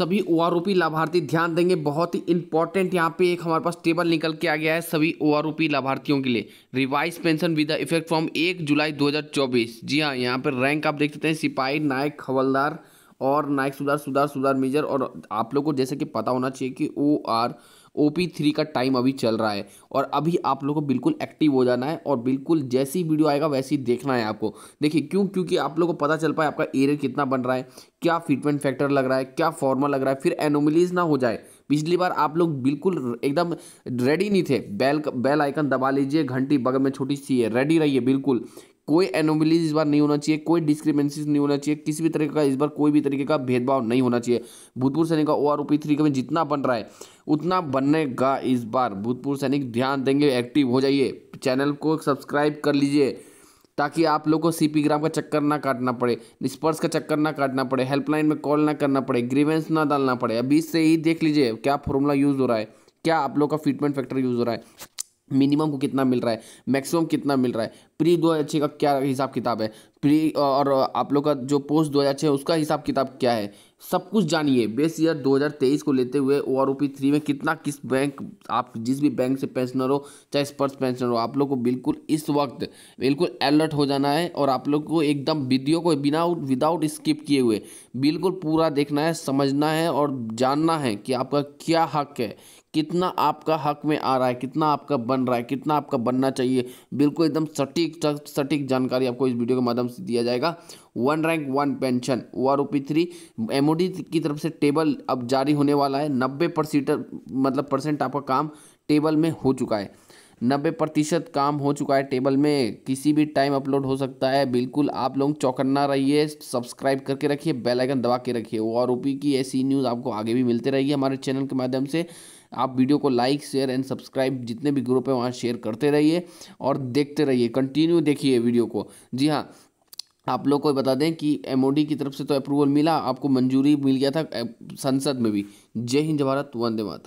सभी ओ लाभार्थी ध्यान देंगे बहुत ही इंपॉर्टेंट यहाँ पे एक हमारे पास टेबल निकल के आ गया है सभी ओ लाभार्थियों के लिए revise pension with effect from एक जुलाई 2024 जी हाँ यहाँ पर रैंक आप देख सकते हैं सिपाही नायक हवलदार और नायक सुधार सुधार सुधार मेजर और आप लोग को जैसे कि पता होना चाहिए कि O R O P three का टाइम अभी चल रहा है और अभी आप लोगों को बिल्कुल एक्टिव हो जाना है और बिल्कुल जैसी वीडियो आएगा वैसी देखना है आपको देखिए क्यों क्योंकि आप लोग को पता चल पाए आपका एरियर कितना बन रहा है क्या फिटमेंट फैक्टर लग रहा है क्या फॉर्मा लग रहा है फिर एनोमिलीज ना हो जाए पिछली बार आप लोग बिल्कुल एकदम रेडी नहीं थे बैल बैल आइकन दबा लीजिए घंटी बगल में छोटी सी है रेडी रहिए बिल्कुल कोई एनोबिलीज इस बार नहीं होना चाहिए कोई डिस्क्रिमेंसीज नहीं होना चाहिए किसी भी तरीके का इस बार कोई भी तरीके का भेदभाव नहीं होना चाहिए भूतपूर्व सैनिक का ओ आर ओपी थ्री में जितना बन रहा है उतना बनने का इस बार भूतपूर्व सैनिक ध्यान देंगे एक्टिव हो जाइए चैनल को सब्सक्राइब कर लीजिए ताकि आप लोग को पी ग्राम का चक्कर ना काटना पड़े निष्पर्श का चक्कर ना काटना पड़े हेल्पलाइन में कॉल ना करना पड़े ग्रीवेंस ना डालना पड़े अभी से ही देख लीजिए क्या फॉर्मूला यूज़ हो रहा है क्या आप लोग का फिटमेंट फैक्टर यूज़ हो रहा है मिनिमम को कितना मिल रहा है मैक्सिमम कितना मिल रहा है प्री दो हज़ार छः का क्या हिसाब किताब है प्री और आप लोग का जो पोस्ट दो हज़ार छः उसका हिसाब किताब क्या है सब कुछ जानिए बेस ईयर तेईस को लेते हुए ओ आर थ्री में कितना किस बैंक आप जिस भी बैंक से पेंशनर हो चाहे स्पर्श पेंशनर हो आप लोग को बिल्कुल इस वक्त बिल्कुल अलर्ट हो जाना है और आप लोग को एकदम वीडियो को बिना विदाउट स्किप किए हुए बिल्कुल पूरा देखना है समझना है और जानना है कि आपका क्या हक है कितना आपका हक में आ रहा है कितना आपका बन रहा है कितना आपका बनना चाहिए बिल्कुल एकदम सटीक सटीक सटीक जानकारी आपको इस वीडियो के माध्यम से दिया जाएगा वन रैंक वन पेंशन व रुपी थ्री एम की तरफ से टेबल अब जारी होने वाला है नब्बे पर मतलब परसेंट आपका काम टेबल में हो चुका है नब्बे प्रतिशत काम हो चुका है टेबल में किसी भी टाइम अपलोड हो सकता है बिल्कुल आप लोग चौकन्ना रहिए सब्सक्राइब करके रखिए बेल आइकन दबा के रखिए और ओपी की ऐसी न्यूज़ आपको आगे भी मिलते रहेगी हमारे चैनल के माध्यम से आप वीडियो को लाइक शेयर एंड सब्सक्राइब जितने भी ग्रुप है वहाँ शेयर करते रहिए और देखते रहिए कंटिन्यू देखिए वीडियो को जी हाँ आप लोग को बता दें कि एमओडी की तरफ से तो अप्रूवल मिला आपको मंजूरी मिल गया था संसद में भी जय हिंद भारत वंदे मात